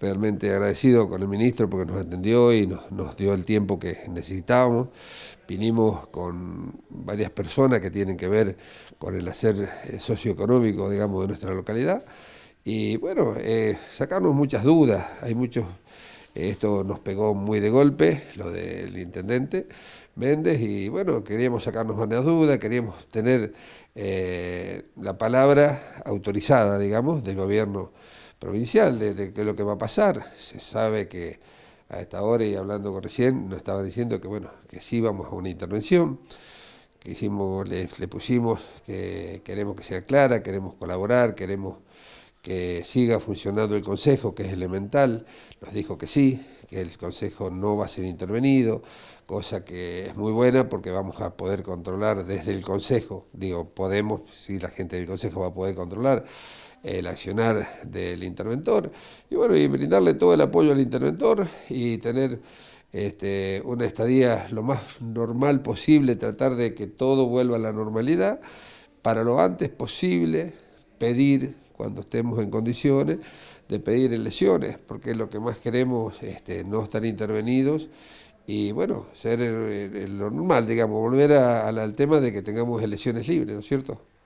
realmente agradecido con el ministro porque nos atendió y nos, dio el tiempo que necesitábamos. Vinimos con varias personas que tienen que ver con el hacer eh, socioeconómico, digamos, de nuestra localidad. Y bueno, eh, sacarnos muchas dudas, hay muchos... Eh, esto nos pegó muy de golpe, lo del intendente Méndez, y bueno, queríamos sacarnos varias dudas, queríamos tener la palabra autorizada, digamos, del gobierno provincial de, qué lo que va a pasar. Se sabe que a esta hora y hablando con recién nos estaba diciendo que bueno, que sí vamos a una intervención, que hicimos, le pusimos que queremos que sea clara, queremos colaborar, queremos que siga funcionando el Consejo, que es elemental, nos dijo que sí, que el Consejo no va a ser intervenido, cosa que es muy buena porque vamos a poder controlar desde el Consejo, digo, podemos, si la gente del Consejo va a poder controlar el accionar del interventor, y bueno, y brindarle todo el apoyo al interventor y tener este, una estadía lo más normal posible, tratar de que todo vuelva a la normalidad, para lo antes posible pedir cuando estemos en condiciones de pedir elecciones, porque lo que más queremos, este, no estar intervenidos y bueno, ser lo normal, digamos, volver al tema de que tengamos elecciones libres, ¿no es cierto?